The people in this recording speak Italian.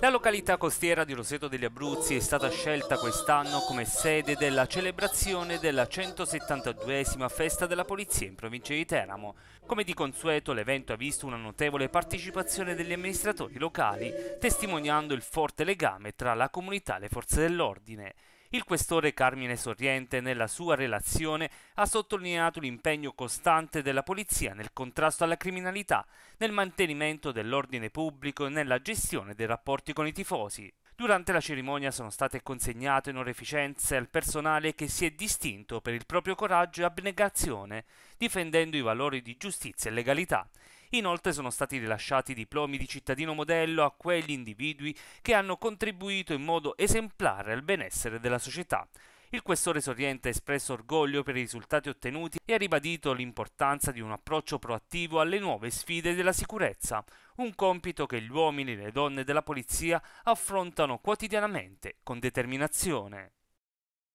La località costiera di Roseto degli Abruzzi è stata scelta quest'anno come sede della celebrazione della 172esima festa della polizia in provincia di Teramo. Come di consueto l'evento ha visto una notevole partecipazione degli amministratori locali, testimoniando il forte legame tra la comunità e le forze dell'ordine. Il questore Carmine Sorriente nella sua relazione ha sottolineato l'impegno costante della polizia nel contrasto alla criminalità, nel mantenimento dell'ordine pubblico e nella gestione dei rapporti con i tifosi. Durante la cerimonia sono state consegnate onoreficenze al personale che si è distinto per il proprio coraggio e abnegazione, difendendo i valori di giustizia e legalità Inoltre sono stati rilasciati diplomi di cittadino modello a quegli individui che hanno contribuito in modo esemplare al benessere della società. Il questore Sorriente ha espresso orgoglio per i risultati ottenuti e ha ribadito l'importanza di un approccio proattivo alle nuove sfide della sicurezza, un compito che gli uomini e le donne della polizia affrontano quotidianamente con determinazione.